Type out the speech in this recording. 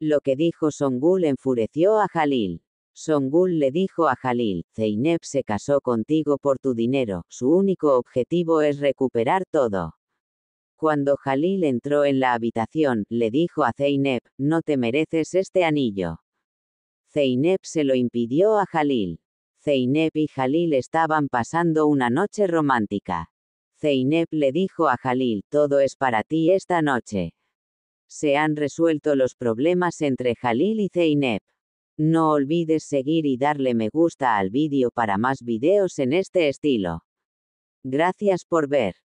Lo que dijo Songul enfureció a Jalil. Songul le dijo a Jalil, Zeynep se casó contigo por tu dinero, su único objetivo es recuperar todo. Cuando Jalil entró en la habitación, le dijo a Zeynep, no te mereces este anillo. Zeynep se lo impidió a Jalil. Zeynep y Jalil estaban pasando una noche romántica. Zeynep le dijo a Jalil, todo es para ti esta noche se han resuelto los problemas entre Jalil y Zeynep. No olvides seguir y darle me gusta al vídeo para más videos en este estilo. Gracias por ver.